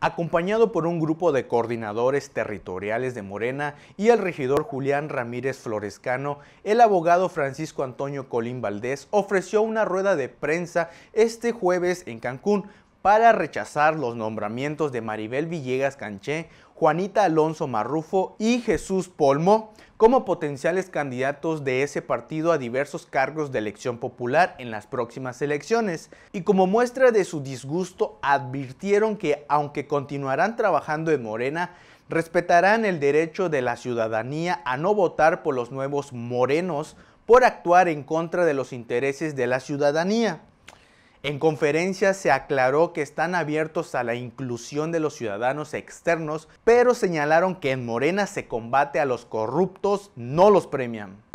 acompañado por un grupo de coordinadores territoriales de Morena y el regidor Julián Ramírez Florescano, el abogado Francisco Antonio Colín Valdés ofreció una rueda de prensa este jueves en Cancún para rechazar los nombramientos de Maribel Villegas Canché, Juanita Alonso Marrufo y Jesús Polmo como potenciales candidatos de ese partido a diversos cargos de elección popular en las próximas elecciones. Y como muestra de su disgusto, advirtieron que aunque continuarán trabajando en Morena, respetarán el derecho de la ciudadanía a no votar por los nuevos morenos por actuar en contra de los intereses de la ciudadanía. En conferencias se aclaró que están abiertos a la inclusión de los ciudadanos externos, pero señalaron que en Morena se combate a los corruptos, no los premian.